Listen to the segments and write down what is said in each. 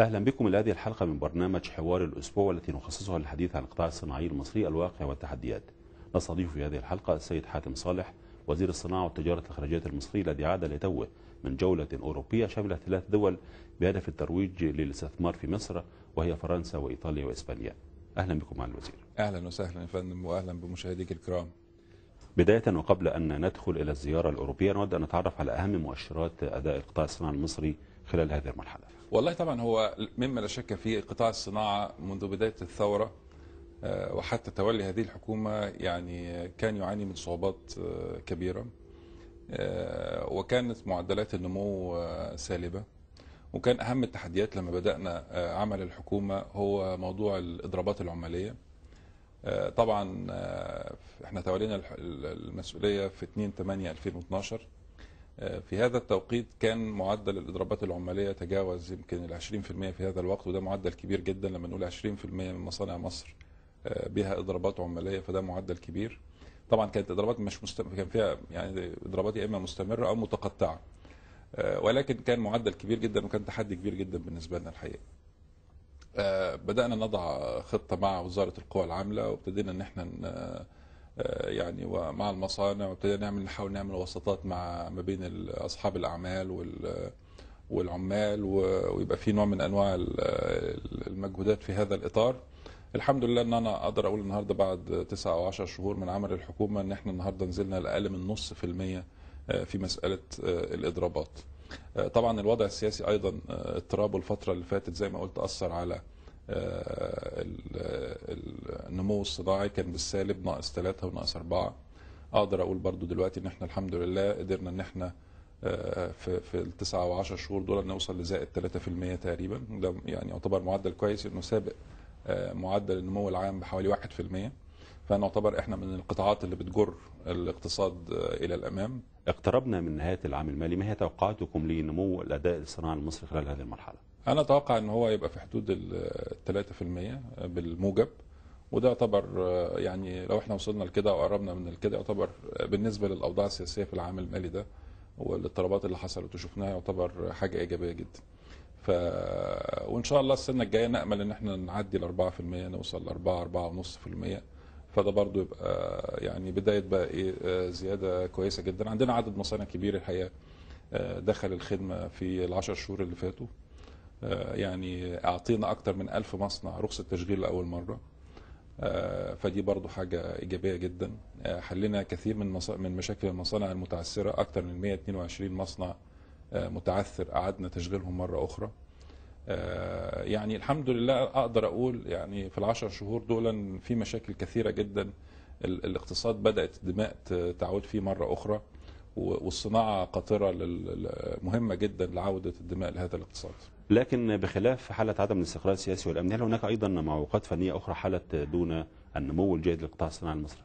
أهلا بكم إلى هذه الحلقة من برنامج حوار الأسبوع والتي نخصصها للحديث عن القطاع الصناعي المصري الواقع والتحديات نستضيف في هذه الحلقة السيد حاتم صالح وزير الصناعة والتجارة الخارجية المصري الذي عاد لتوه من جولة أوروبية شملت ثلاث دول بهدف الترويج للاستثمار في مصر وهي فرنسا وإيطاليا وإسبانيا أهلا بكم مع الوزير أهلا وسهلا يا فندم وأهلا بمشاهديك الكرام بداية وقبل أن ندخل إلى الزيارة الأوروبية نود أن نتعرف على أهم مؤشرات أداء القطاع الصناعي المصري خلال هذه المرحلة والله طبعا هو مما لا شك فيه قطاع الصناعة منذ بداية الثورة آه، وحتى تولي هذه الحكومة يعني كان يعاني من صعوبات آه، كبيرة آه، وكانت معدلات النمو سالبة وكان أهم التحديات لما بدأنا عمل الحكومة هو موضوع الإضرابات العمالية طبعا احنا تولينا المسؤولية في 2 8 2012 آه، في هذا التوقيت كان معدل الإضرابات العمالية تجاوز يمكن ال 20% في هذا الوقت وده معدل كبير جدا لما نقول 20% من مصانع مصر آه، بها إضرابات عمالية فده معدل كبير طبعا كانت إضرابات مش مستمر كان فيها يعني إضرابات يا إما مستمرة أو متقطعة آه، ولكن كان معدل كبير جدا وكان تحدي كبير جدا بالنسبة لنا الحقيقة بدأنا نضع خطة مع وزارة القوى العاملة وابتدينا إن احنا آه، يعني ومع المصانع وابتدينا نعمل نحاول نعمل وسطات مع ما بين اصحاب الاعمال وال والعمال ويبقى في نوع من انواع المجهودات في هذا الاطار الحمد لله ان انا اقدر اقول النهارده بعد 9 او 10 شهور من عمل الحكومه ان احنا النهارده نزلنا لاقل من نص في الميه آه، في مساله آه، الاضرابات طبعا الوضع السياسي ايضا اضطرابه الفتره اللي فاتت زي ما قلت اثر على آه، النمو الصناعي كان بالسالب ناقص ثلاثة وناقص أربعة اقدر اقول برضو دلوقتي ان احنا الحمد لله قدرنا ان احنا آه، في في التسعة وعشر شهور دول نوصل لزائد في المية تقريبا ده يعني يعتبر معدل كويس انه سابق آه، معدل النمو العام بحوالي واحد في المية فنعتبر احنا من القطاعات اللي بتجر الاقتصاد الى الامام اقتربنا من نهايه العام المالي ما هي توقعاتكم لنمو الاداء الصناعي المصري خلال هذه المرحله انا اتوقع ان هو يبقى في حدود ال 3% بالموجب وده يعتبر يعني لو احنا وصلنا لكده وقربنا من كده يعتبر بالنسبه للاوضاع السياسيه في العام المالي ده والاضطرابات اللي حصلت وشفناها يعتبر حاجه ايجابيه جدا ف وان شاء الله السنه الجايه نامل ان احنا نعدي ال 4% نوصل ل 4 4.5% فده برضو يبقى يعني بدايه بقى ايه آه، زياده كويسه جدا عندنا عدد مصانع كبير الحقيقه آه، دخل الخدمه في العشر شهور اللي فاتوا آه، يعني اعطينا اكتر من ألف مصنع رخصه تشغيل لاول مره فدي برضو حاجة إيجابية جدا حلنا كثير من من مشاكل المصانع المتعثرة أكثر من 122 مصنع متعثر أعدنا تشغيلهم مرة أخرى آه، يعني الحمد لله اقدر اقول يعني في العشر شهور دول في مشاكل كثيره جدا الاقتصاد بدات الدماء تعود فيه مره اخرى والصناعه قاطره مهمه جدا لعوده الدماء لهذا الاقتصاد. لكن بخلاف حاله عدم الاستقرار السياسي والامني هل هناك ايضا معوقات فنيه اخرى حالت دون النمو الجيد للقطاع الصناعي المصري؟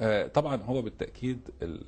آه، طبعا هو بالتاكيد آه،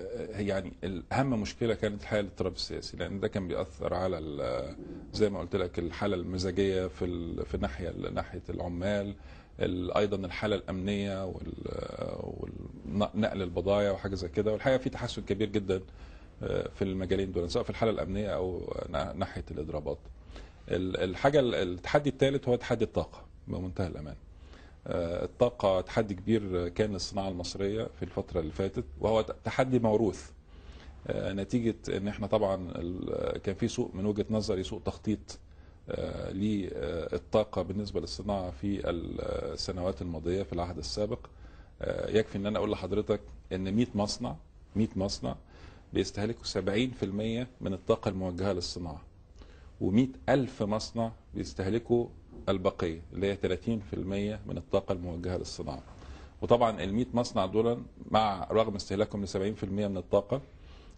آه، يعني اهم مشكله كانت الحاله الاضطراب السياسي لان ده كان بيأثر على زي ما قلت لك الحاله المزاجيه في في الناحيه ناحيه العمال ايضا الحاله الامنيه ونقل البضائع وحاجه زي كده والحقيقه في تحسن كبير جدا في المجالين دول سواء في الحاله الامنيه او ناحيه الاضرابات الحاجه التحدي الثالث هو تحدي الطاقه بمنتهى الامانه الطاقة آه، تحدي كبير كان للصناعة المصرية في الفترة اللي فاتت وهو تحدي موروث آه، نتيجة ان احنا طبعا كان في سوق من وجهة نظري سوق تخطيط آه، للطاقة بالنسبة للصناعة في السنوات الماضية في العهد السابق يكفي ان انا اقول لحضرتك ان 100 مصنع 100 مصنع بيستهلكوا 70% من الطاقة الموجهة للصناعة و100 ألف مصنع بيستهلكوا البقيه اللي هي 30% من الطاقه الموجهه للصناعه. وطبعا ال 100 مصنع دول مع رغم استهلاكهم ل 70% من الطاقه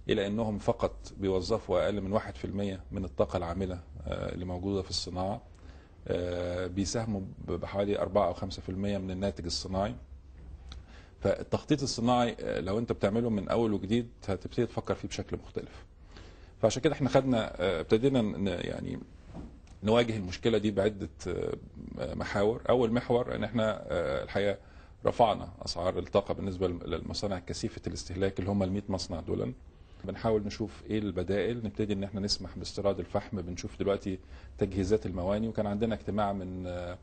الى انهم فقط بيوظفوا اقل من 1% من الطاقه العامله آه، اللي موجوده في الصناعه آه، بيساهموا بحوالي 4 او 5% من الناتج الصناعي فالتخطيط الصناعي آه، لو انت بتعمله من اول وجديد هتبتدي تفكر فيه بشكل مختلف فعشان كده احنا خدنا ابتدينا يعني نواجه المشكله دي بعده آه، محاور اول محور ان احنا آه، الحقيقه رفعنا اسعار الطاقه بالنسبه للمصانع كثيفه الاستهلاك اللي هم ال 100 مصنع دول بنحاول نشوف ايه البدائل نبتدي ان احنا نسمح باستيراد الفحم بنشوف دلوقتي تجهيزات المواني وكان عندنا اجتماع من آه،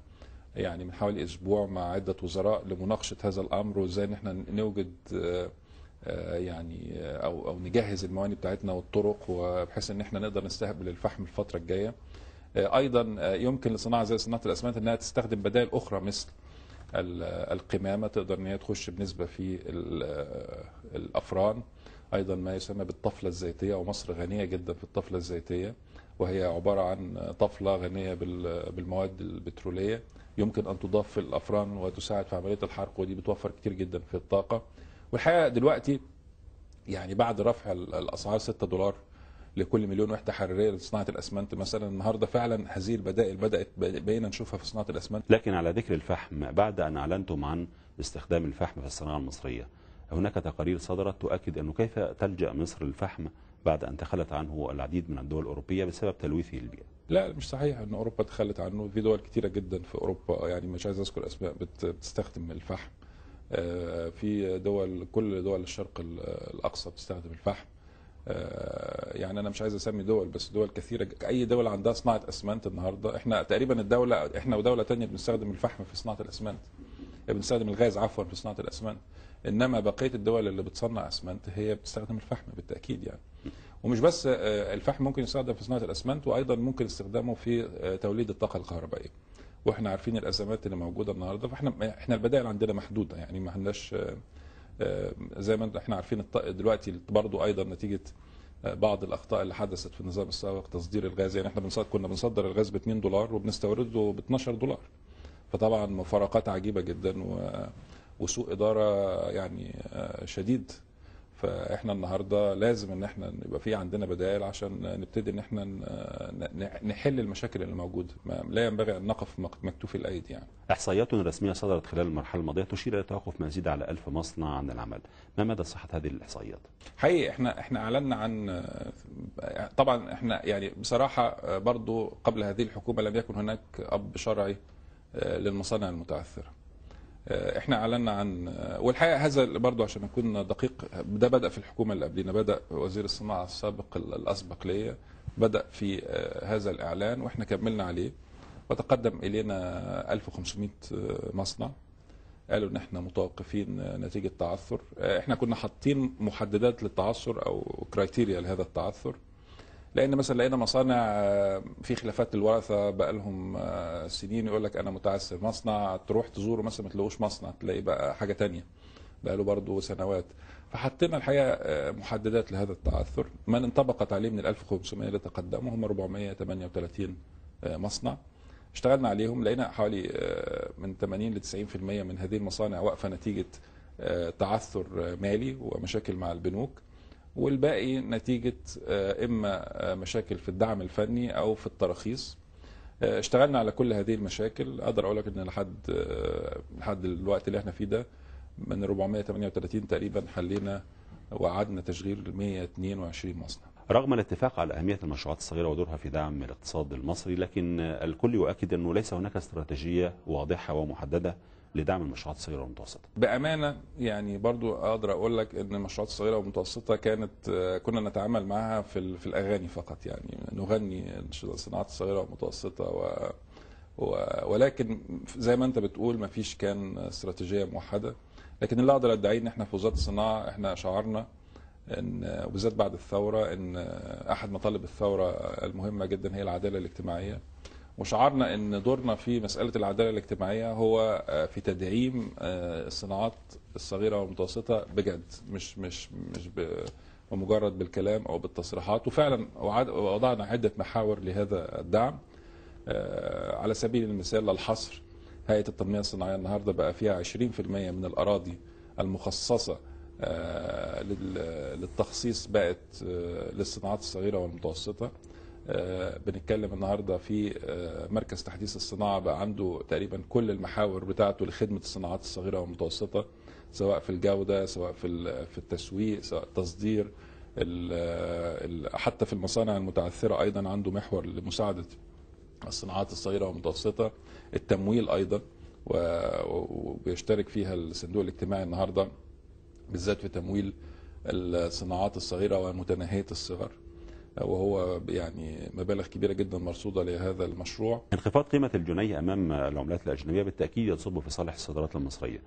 يعني من حوالي اسبوع مع عده وزراء لمناقشه هذا الامر وازاي ان احنا نوجد يعني او او نجهز المواني بتاعتنا والطرق وبحيث ان احنا نقدر نستقبل الفحم الفتره الجايه آه، ايضا آه، يمكن لصناعه زي صناعه الاسمنت انها تستخدم بدائل اخرى مثل القمامه تقدر ان هي تخش بنسبه في آه، الافران ايضا ما يسمى بالطفله الزيتيه ومصر غنيه جدا في الطفله الزيتيه وهي عباره عن طفله غنيه بالمواد البتروليه يمكن ان تضاف في الافران وتساعد في عمليه الحرق ودي بتوفر كتير جدا في الطاقه والحقيقه دلوقتي يعني بعد رفع الاسعار 6 دولار لكل مليون وحده حراريه لصناعه الاسمنت مثلا النهارده فعلا هذه البدائل بدات بقينا نشوفها في صناعه الاسمنت لكن على ذكر الفحم بعد ان اعلنتم عن استخدام الفحم في الصناعه المصريه هناك تقارير صدرت تؤكد انه كيف تلجا مصر للفحم بعد ان تخلت عنه العديد من الدول الاوروبيه بسبب تلويثه للبيئه. لا مش صحيح ان اوروبا تخلت عنه، في دول كثيره جدا في اوروبا يعني مش عايز اذكر اسماء بتستخدم الفحم. آه، في دول كل دول الشرق الاقصى بتستخدم الفحم. آه، يعني انا مش عايز اسمي دول بس دول كثيره اي دوله عندها صناعه اسمنت النهارده احنا تقريبا الدوله احنا ودوله ثانيه بنستخدم الفحم في صناعه الاسمنت يعني بنستخدم الغاز عفوا في صناعه الاسمنت انما بقيه الدول اللي بتصنع اسمنت هي بتستخدم الفحم بالتاكيد يعني ومش بس آه، الفحم ممكن يستخدم في صناعه الاسمنت وايضا ممكن استخدامه في آه، توليد الطاقه الكهربائيه واحنا عارفين الازمات اللي موجوده النهارده فاحنا احنا البدائل عندنا محدوده يعني ما عندناش آه، زي ما احنا عارفين دلوقتي برضو ايضا نتيجه آه، بعض الاخطاء اللي حدثت في النظام السابق تصدير الغاز يعني احنا بنصدر كنا بنصدر الغاز ب 2 دولار وبنستورده ب 12 دولار فطبعا مفارقات عجيبه جدا و... وسوء اداره يعني آه، شديد فاحنا النهارده لازم ان احنا يبقى في عندنا بدائل عشان نبتدي ان احنا نحل المشاكل اللي موجوده لا ينبغي ان نقف مكتوف الايدي يعني احصائيات رسميه صدرت خلال المرحله الماضيه تشير الى توقف ما يزيد على 1000 مصنع عن العمل ما مدى صحه هذه الاحصائيات حقيقي احنا احنا اعلنا عن طبعا احنا يعني بصراحه برضو قبل هذه الحكومه لم يكن هناك اب شرعي للمصانع المتعثره آه، احنا اعلنا عن آه، والحقيقه هذا برضه عشان اكون دقيق ده بدا في الحكومه اللي قبلنا بدا وزير الصناعه السابق الاسبق ليا بدا في آه، هذا الاعلان واحنا كملنا عليه وتقدم الينا 1500 مصنع قالوا ان احنا متوقفين نتيجه تعثر احنا كنا حاطين محددات للتعثر او كرايتيريا لهذا التعثر لان مثلا لقينا مصانع آه، في خلافات الورثه بقى لهم آه، سنين يقول لك انا متعثر مصنع تروح تزوره مثلا ما تلاقوش مصنع تلاقي بقى حاجه تانية بقى له برضه سنوات فحطينا الحقيقه آه، محددات لهذا التعثر من انطبقت عليه من ال 1500 اللي تقدموا هم 438 مصنع اشتغلنا عليهم لقينا حوالي من 80 ل 90% من هذه المصانع واقفه نتيجه تعثر مالي ومشاكل مع البنوك والباقي نتيجة آه، إما آه، مشاكل في الدعم الفني أو في التراخيص آه، اشتغلنا على كل هذه المشاكل أقدر أقول لك إن لحد لحد الوقت اللي احنا فيه ده من 438 تقريبا حلينا وعدنا تشغيل 122 مصنع رغم الاتفاق على أهمية المشروعات الصغيرة ودورها في دعم الاقتصاد المصري لكن الكل يؤكد أنه ليس هناك استراتيجية واضحة ومحددة لدعم المشروعات الصغيره والمتوسطه. بامانه يعني برضو اقدر اقول لك ان المشروعات الصغيره والمتوسطه كانت آه، كنا نتعامل معها في في الاغاني فقط يعني نغني الصناعات الصغيره والمتوسطه و ولكن زي ما انت بتقول ما فيش كان استراتيجيه موحده لكن اللي اقدر ادعيه ان احنا في وزاره الصناعه احنا شعرنا ان آه، وبالذات بعد الثوره ان آه، احد مطالب الثوره المهمه جدا هي العداله الاجتماعيه وشعرنا ان دورنا في مساله العداله الاجتماعيه هو آه، في تدعيم آه، الصناعات الصغيره والمتوسطه بجد مش مش مش بمجرد بالكلام او بالتصريحات وفعلا وضعنا عده محاور لهذا الدعم آه، على سبيل المثال للحصر هيئه التنميه الصناعيه النهارده بقى فيها 20% من الاراضي المخصصه للتخصيص بقت للصناعات الصغيره والمتوسطه آه، بنتكلم النهارده في آه، مركز تحديث الصناعه بقى عنده تقريبا كل المحاور بتاعته لخدمه الصناعات الصغيره والمتوسطه سواء في الجوده سواء في في التسويق سواء التصدير حتى في المصانع المتعثره ايضا عنده محور لمساعده الصناعات الصغيره والمتوسطه التمويل ايضا وبيشترك فيها الصندوق الاجتماعي النهارده بالذات في تمويل الصناعات الصغيره ومتناهيه الصغر وهو يعني مبالغ كبيرة جدا مرصودة لهذا المشروع انخفاض قيمة الجنيه أمام العملات الأجنبية بالتأكيد يصب في صالح الصادرات المصرية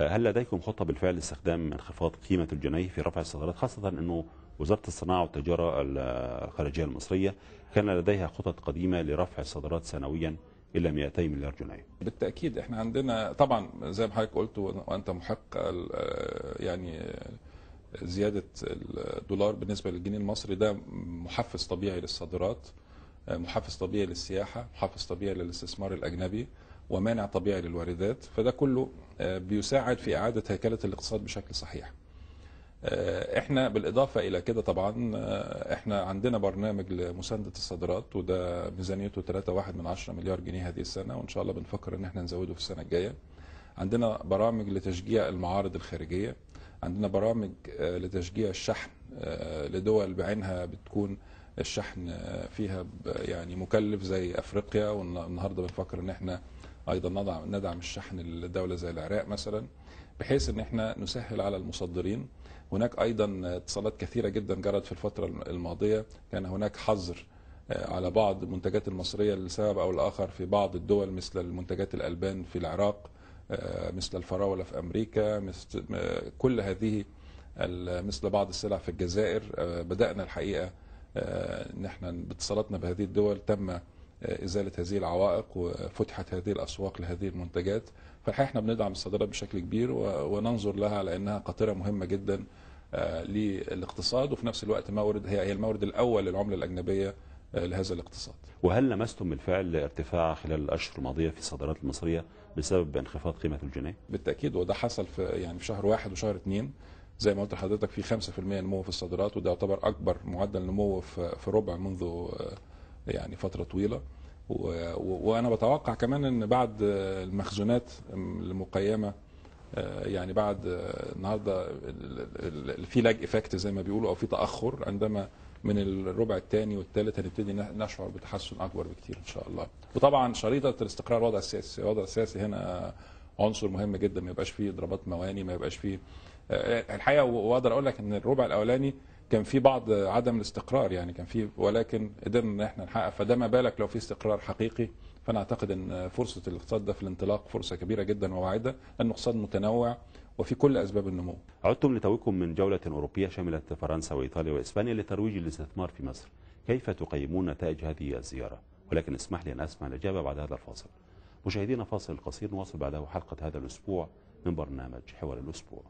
آه، هل لديكم خطة بالفعل لاستخدام انخفاض قيمة الجنيه في رفع الصادرات خاصة أنه وزارة الصناعة والتجارة الخارجية المصرية كان لديها خطط قديمة لرفع الصادرات سنويا إلى 200 مليار جنيه بالتأكيد احنا عندنا طبعا زي ما حضرتك قلت وأنت محق يعني زياده الدولار بالنسبه للجنيه المصري ده محفز طبيعي للصادرات محفز طبيعي للسياحه محفز طبيعي للاستثمار الاجنبي ومانع طبيعي للواردات فده كله آه، بيساعد في اعاده هيكله الاقتصاد بشكل صحيح آه، احنا بالاضافه الى كده طبعا آه، احنا عندنا برنامج لمسانده الصادرات وده ميزانيته 3.1 من 10 مليار جنيه هذه السنه وان شاء الله بنفكر ان احنا نزوده في السنه الجايه عندنا برامج لتشجيع المعارض الخارجيه عندنا برامج آه، لتشجيع الشحن آه، لدول بعينها بتكون الشحن آه، فيها يعني مكلف زي افريقيا والنهارده بنفكر ان احنا ايضا ندعم ندعم الشحن لدوله زي العراق مثلا بحيث ان احنا نسهل على المصدرين هناك ايضا اتصالات كثيره جدا جرت في الفتره الماضيه كان هناك حظر على بعض المنتجات المصريه لسبب او لاخر في بعض الدول مثل المنتجات الالبان في العراق آه، مثل الفراوله في امريكا مثل كل هذه مثل بعض السلع في الجزائر آه، بدانا الحقيقه آه، ان احنا باتصالاتنا بهذه الدول تم ازاله هذه العوائق وفتحت هذه الاسواق لهذه المنتجات فالحقيقه احنا بندعم الصادرات بشكل كبير وننظر لها على انها قاطره مهمه جدا للاقتصاد وفي نفس الوقت مورد هي المورد الاول للعمله الاجنبيه آه، لهذا الاقتصاد وهل لمستم بالفعل ارتفاع خلال الأشهر الماضية في الصادرات المصرية بسبب انخفاض قيمة الجنيه؟ بالتأكيد وده حصل في يعني في شهر واحد وشهر اثنين زي ما قلت لحضرتك في 5% نمو في الصادرات وده يعتبر أكبر معدل نمو في ربع منذ آه، يعني فترة طويلة وأنا بتوقع كمان أن بعد آه، المخزونات المقيمة يعني بعد النهارده في لاج افكت زي ما بيقولوا او في تاخر عندما من الربع الثاني والثالث هنبتدي نشعر بتحسن اكبر بكتير ان شاء الله وطبعا شريطه الاستقرار الوضع السياسي الوضع السياسي هنا عنصر مهم جدا ما يبقاش فيه ضربات مواني ما يبقاش فيه آه، الحقيقه واقدر اقول لك ان الربع الاولاني كان في بعض عدم الاستقرار يعني كان في ولكن قدرنا ان احنا نحقق فده ما بالك لو في استقرار حقيقي فانا اعتقد ان فرصه الاقتصاد ده في الانطلاق فرصه كبيره جدا وواعده لانه اقتصاد متنوع وفي كل أسباب النمو عدتم لتويكم من جولة أوروبية شملت فرنسا وإيطاليا وإسبانيا لترويج الاستثمار في مصر كيف تقيمون نتائج هذه الزيارة ولكن اسمح لي أن أسمع الإجابة بعد هذا الفاصل مشاهدينا فاصل قصير نواصل بعده حلقة هذا الأسبوع من برنامج حوار الأسبوع